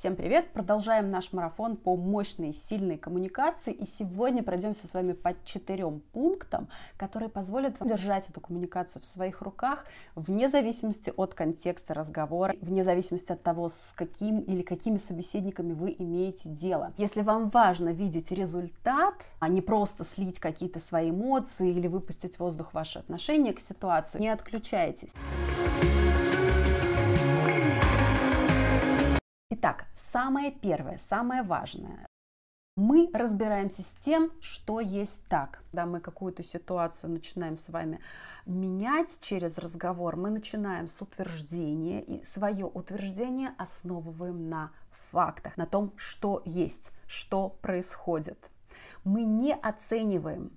Всем привет! Продолжаем наш марафон по мощной, сильной коммуникации. И сегодня пройдемся с вами по четырем пунктам, которые позволят вам держать эту коммуникацию в своих руках вне зависимости от контекста разговора, вне зависимости от того, с каким или какими собеседниками вы имеете дело. Если вам важно видеть результат, а не просто слить какие-то свои эмоции или выпустить в воздух ваши отношения к ситуации, не отключайтесь. Итак, самое первое, самое важное. Мы разбираемся с тем, что есть так. Когда мы какую-то ситуацию начинаем с вами менять через разговор, мы начинаем с утверждения, и свое утверждение основываем на фактах, на том, что есть, что происходит. Мы не оцениваем,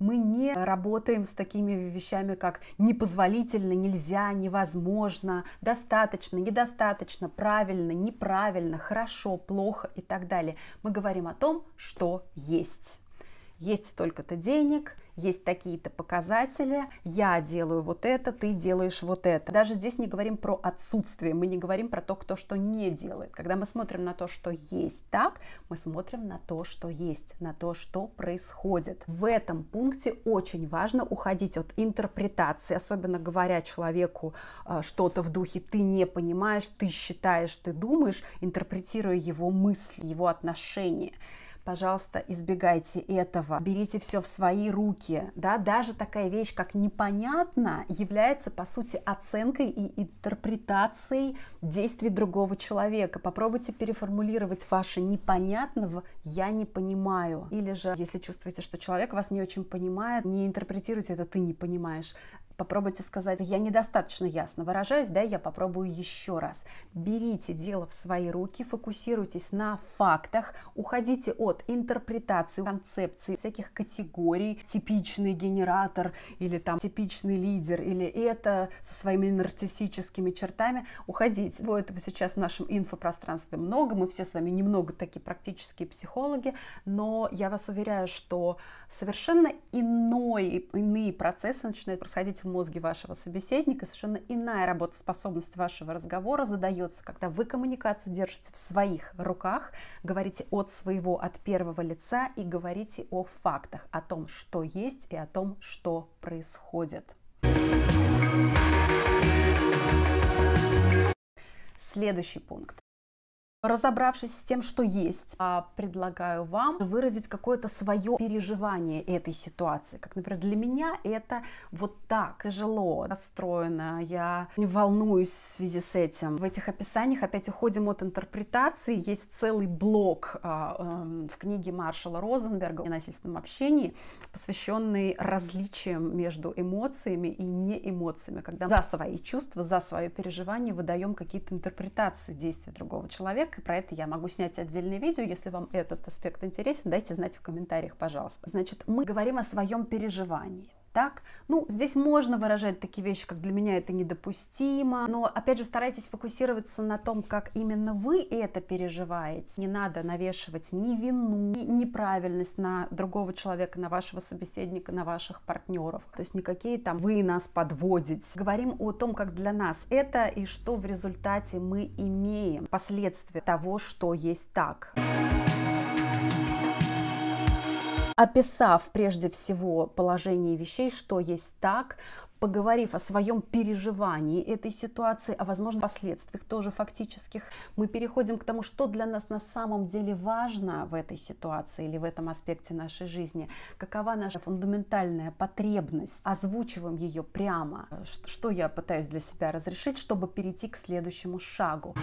мы не работаем с такими вещами, как непозволительно, нельзя, невозможно, достаточно, недостаточно, правильно, неправильно, хорошо, плохо и так далее. Мы говорим о том, что есть есть столько-то денег, есть такие-то показатели, я делаю вот это, ты делаешь вот это. Даже здесь не говорим про отсутствие, мы не говорим про то, кто что не делает. Когда мы смотрим на то, что есть так, мы смотрим на то, что есть, на то, что происходит. В этом пункте очень важно уходить от интерпретации, особенно говоря человеку а, что-то в духе «ты не понимаешь», «ты считаешь», «ты думаешь», интерпретируя его мысли, его отношения. Пожалуйста, избегайте этого. Берите все в свои руки. Да? Даже такая вещь, как непонятно, является, по сути, оценкой и интерпретацией действий другого человека. Попробуйте переформулировать ваше непонятно в «я не понимаю». Или же, если чувствуете, что человек вас не очень понимает, не интерпретируйте это «ты не понимаешь» попробуйте сказать, я недостаточно ясно выражаюсь, да, я попробую еще раз. Берите дело в свои руки, фокусируйтесь на фактах, уходите от интерпретации, концепции, всяких категорий, типичный генератор или там типичный лидер или это со своими нарциссическими чертами, уходите. Вот этого сейчас в нашем инфопространстве много, мы все с вами немного такие практические психологи, но я вас уверяю, что совершенно иной, иные процессы начинают происходить в мозге вашего собеседника, совершенно иная работоспособность вашего разговора задается, когда вы коммуникацию держите в своих руках, говорите от своего, от первого лица и говорите о фактах, о том, что есть и о том, что происходит. Следующий пункт. Разобравшись с тем, что есть, а, предлагаю вам выразить какое-то свое переживание этой ситуации. Как, например, для меня это вот так тяжело, расстроено, я волнуюсь в связи с этим. В этих описаниях опять уходим от интерпретации. Есть целый блок а, эм, в книге Маршала Розенберга о насильственном общении, посвященный различиям между эмоциями и неэмоциями, когда за свои чувства, за свое переживание выдаем какие-то интерпретации действий другого человека человек, и про это я могу снять отдельное видео. Если вам этот аспект интересен, дайте знать в комментариях, пожалуйста. Значит, мы говорим о своем переживании так? Ну, здесь можно выражать такие вещи, как для меня это недопустимо, но, опять же, старайтесь фокусироваться на том, как именно вы это переживаете. Не надо навешивать ни вину, ни неправильность на другого человека, на вашего собеседника, на ваших партнеров. То есть никакие там «вы нас подводите». Говорим о том, как для нас это и что в результате мы имеем, последствия того, что есть так. Thank you описав прежде всего положение вещей, что есть так, поговорив о своем переживании этой ситуации, о возможных последствиях тоже фактических, мы переходим к тому, что для нас на самом деле важно в этой ситуации или в этом аспекте нашей жизни, какова наша фундаментальная потребность, озвучиваем ее прямо, что я пытаюсь для себя разрешить, чтобы перейти к следующему шагу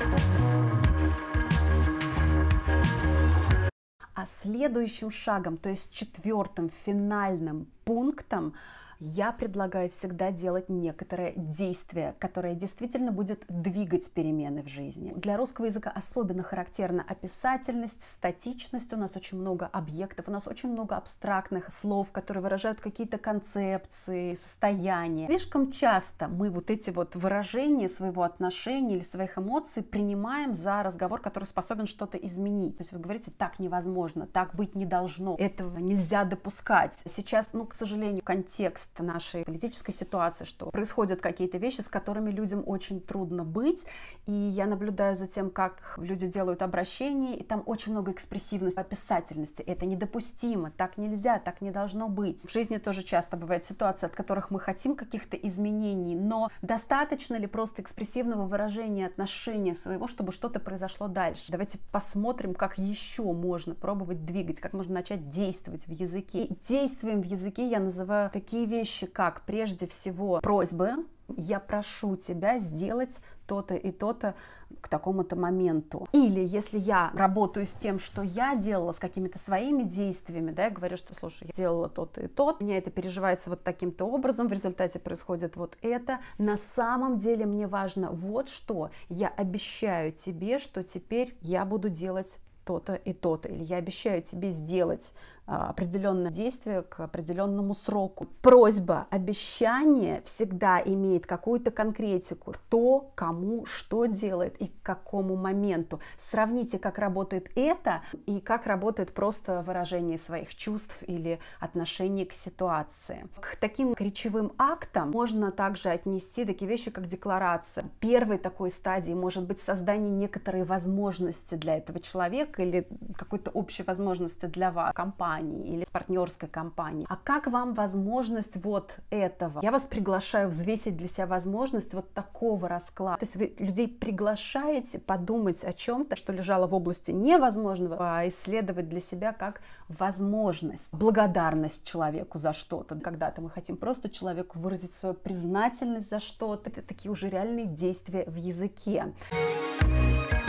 следующим шагом, то есть четвертым финальным пунктом я предлагаю всегда делать некоторое действие, которое действительно будет двигать перемены в жизни. Для русского языка особенно характерна описательность, статичность. У нас очень много объектов, у нас очень много абстрактных слов, которые выражают какие-то концепции, состояния. Слишком часто мы вот эти вот выражения своего отношения или своих эмоций принимаем за разговор, который способен что-то изменить. То есть вы говорите, так невозможно, так быть не должно, этого нельзя допускать. Сейчас, ну, к сожалению, контекст контекст нашей политической ситуации, что происходят какие-то вещи, с которыми людям очень трудно быть. И я наблюдаю за тем, как люди делают обращения, и там очень много экспрессивности, описательности. Это недопустимо, так нельзя, так не должно быть. В жизни тоже часто бывают ситуации, от которых мы хотим каких-то изменений, но достаточно ли просто экспрессивного выражения отношения своего, чтобы что-то произошло дальше? Давайте посмотрим, как еще можно пробовать двигать, как можно начать действовать в языке. И действием в языке я называю такие вещи, вещи, как прежде всего просьбы, я прошу тебя сделать то-то и то-то к такому-то моменту. Или если я работаю с тем, что я делала, с какими-то своими действиями, да, я говорю, что, слушай, я делала то-то и то, меня это переживается вот таким-то образом, в результате происходит вот это. На самом деле мне важно вот что. Я обещаю тебе, что теперь я буду делать то-то и то-то, или я обещаю тебе сделать а, определенное действие к определенному сроку. Просьба, обещание всегда имеет какую-то конкретику, то, кому, что делает и к какому моменту. Сравните, как работает это и как работает просто выражение своих чувств или отношение к ситуации. К таким речевым актам можно также отнести такие вещи, как декларация. Первой такой стадии может быть создание некоторой возможности для этого человека, или какой-то общей возможности для вас, компании или с партнерской компании. А как вам возможность вот этого? Я вас приглашаю взвесить для себя возможность вот такого расклада. То есть вы людей приглашаете подумать о чем-то, что лежало в области невозможного, а исследовать для себя как возможность. Благодарность человеку за что-то. Когда-то мы хотим просто человеку выразить свою признательность за что-то. Это такие уже реальные действия в языке. Thank you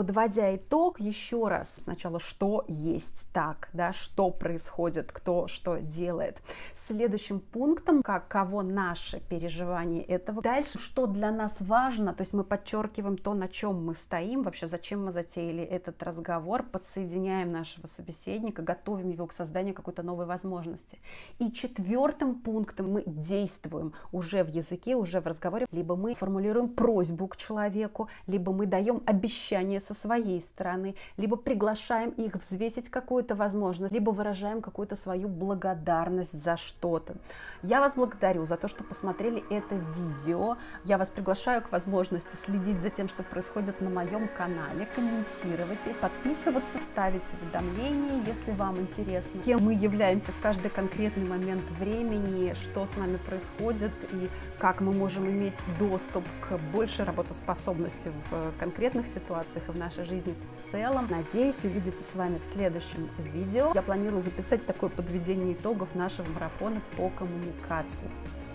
Подводя итог, еще раз, сначала, что есть так, да, что происходит, кто что делает. Следующим пунктом, как кого наше переживание этого. Дальше, что для нас важно, то есть мы подчеркиваем то, на чем мы стоим, вообще зачем мы затеяли этот разговор, подсоединяем нашего собеседника, готовим его к созданию какой-то новой возможности. И четвертым пунктом мы действуем уже в языке, уже в разговоре, либо мы формулируем просьбу к человеку, либо мы даем обещание со своей стороны, либо приглашаем их взвесить какую-то возможность, либо выражаем какую-то свою благодарность за что-то. Я вас благодарю за то, что посмотрели это видео. Я вас приглашаю к возможности следить за тем, что происходит на моем канале, комментировать и подписываться, ставить уведомления, если вам интересно, кем мы являемся в каждый конкретный момент времени, что с нами происходит и как мы можем иметь доступ к большей работоспособности в конкретных ситуациях и в наша жизнь в целом. Надеюсь, увидеться с вами в следующем видео. Я планирую записать такое подведение итогов нашего марафона по коммуникации.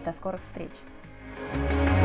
До скорых встреч! Thank you